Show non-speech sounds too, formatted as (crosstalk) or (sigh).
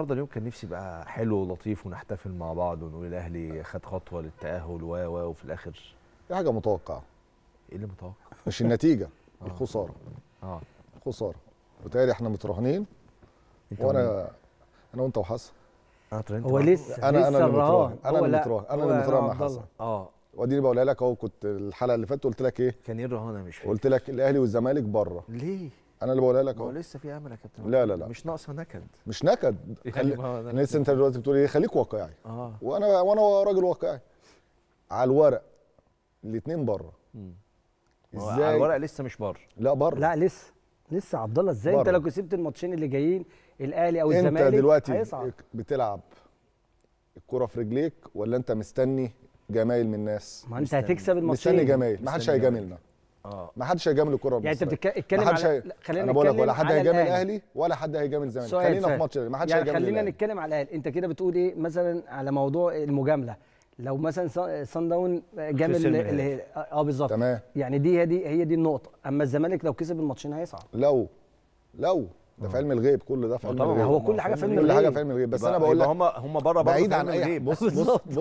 النهارده اليوم كان نفسي يبقى حلو ولطيف ونحتفل مع بعض ونقول الاهلي خد خطوه للتاهل و و وفي الاخر دي حاجه متوقعه ايه اللي متوقع؟ مش النتيجه آه. الخساره اه الخساره وتالي احنا متراهنين وانا انا وانت وحسن آه، هو لسه انا انا اللي انا اللي متراهن انا اللي متراهن مع حسن اه واديني بقولها لك اهو كنت الحلقه اللي فاتت قلت لك ايه؟ كان ايه الرهانه مش فاهم قلت لك الاهلي والزمالك بره ليه؟ انا اللي بقولها لك اهو لسه في امل يا كابتن لا لا لا مش ناقصه نكد مش نكد يعني خلي... لسه انت دلوقتي بتقول ايه خليك واقعي آه. وانا وانا راجل واقعي على الورق الاثنين بره ازاي على الورق لسه مش بره لا بره لا لسه لسه عبد الله ازاي انت لو كسبت الماتشين اللي جايين الاهلي او الزمالك انت دلوقتي هيصعب. بتلعب الكره في رجليك ولا انت مستني جمايل من الناس ما انت هتكسب الماتشين مستني جمايل ما حدش هيجاملنا اه ما حدش هيجامل الكره يعني انت بتتكلم على هي... خلينا نتكلم ولا حد هيجامل الاهلي ولا حد هيجامل الزمالك خلينا في ماتش ما حدش يعني هيجامل خلينا نتكلم على الاهلي انت كده بتقول ايه مثلا على موضوع المجامله لو مثلا صن داون جامل اه بالظبط تمام يعني دي هي دي هي دي النقطه اما الزمالك لو كسب الماتشين هيصعب لو لو ده في علم الغيب كل ده في علم الغيب هو كل حاجه في علم الغيب كل حاجه في علم الغيب بس انا بقول لك هم هم بره بره بعيد عن اي بص (laughs) بص